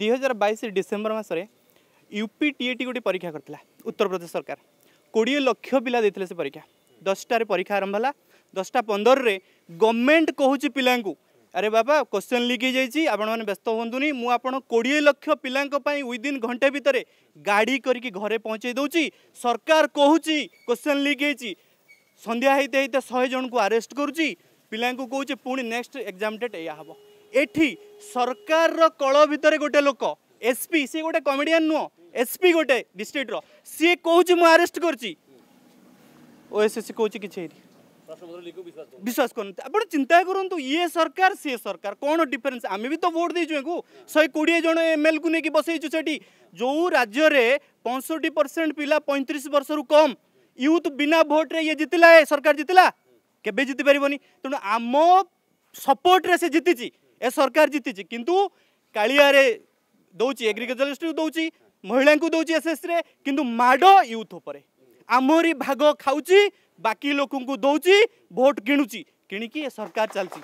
ଦୁଇ ହଜାର ବାଇଶ ଡିସେମ୍ବର ମାସରେ ୟୁପି ଟିଏଟି ଗୋଟେ ପରୀକ୍ଷା କରିଥିଲା ଉତ୍ତରପ୍ରଦେଶ ସରକାର କୋଡ଼ିଏ ଲକ୍ଷ ପିଲା ଦେଇଥିଲେ ସେ ପରୀକ୍ଷା ଦଶଟାରେ ପରୀକ୍ଷା ଆରମ୍ଭ ହେଲା ଦଶଟା ପନ୍ଦରରେ ଗଭର୍ଣ୍ଣମେଣ୍ଟ କହୁଛି ପିଲାଙ୍କୁ ଆରେ ବାବା କ୍ୱେଶ୍ଚନ୍ ଲିକ୍ ହେଇଯାଇଛି ଆପଣମାନେ ବ୍ୟସ୍ତ ହୁଅନ୍ତୁନି ମୁଁ ଆପଣ କୋଡ଼ିଏ ଲକ୍ଷ ପିଲାଙ୍କ ପାଇଁ ୱିଦିନ୍ ଘଣ୍ଟେ ଭିତରେ ଗାଡ଼ି କରିକି ଘରେ ପହଞ୍ଚେଇ ଦେଉଛି ସରକାର କହୁଛି କ୍ୱେଶ୍ଚନ୍ ଲିକ୍ ହେଇଛି ସନ୍ଧ୍ୟା ହେଇତେ ହେଇତେ ଶହେ ଜଣଙ୍କୁ ଆରେଷ୍ଟ କରୁଛି ପିଲାଙ୍କୁ କହୁଛି ପୁଣି ନେକ୍ସଟ ଏକ୍ଜାମ୍ ଡେଟ୍ ଏଇଆ ହେବ एठी सरकार कल भितर गोटे लोक एसपी सी गोटे कमेडियान नुह एसपी गोटे डिस्ट्रिक्टर सी कौन मुझे आरेस्ट कर विश्वास कर चिंता करूँ ये सरकार सी सरकार कौन डिफरेन्स आम भी तो भोट दे शहे कोड़े जन एम एल को लेकिन बस से जो राज्य में पंचषठ परसेंट पिला पैंतीस वर्ष रु कम युथ बिना भोट्रे ये जीतिला सरकार जीतिला के जीति पार नहीं सपोर्ट से जीति ए सरकार जीति किंतु कालियारे दौची एग्रिकल्चर दौची महिला दौर एस एसएस रे किंतु माड यूथ पर आमरी भाग खाऊ बाकी लोक दौची भोट किणुची किणिकी ए सरकार चलती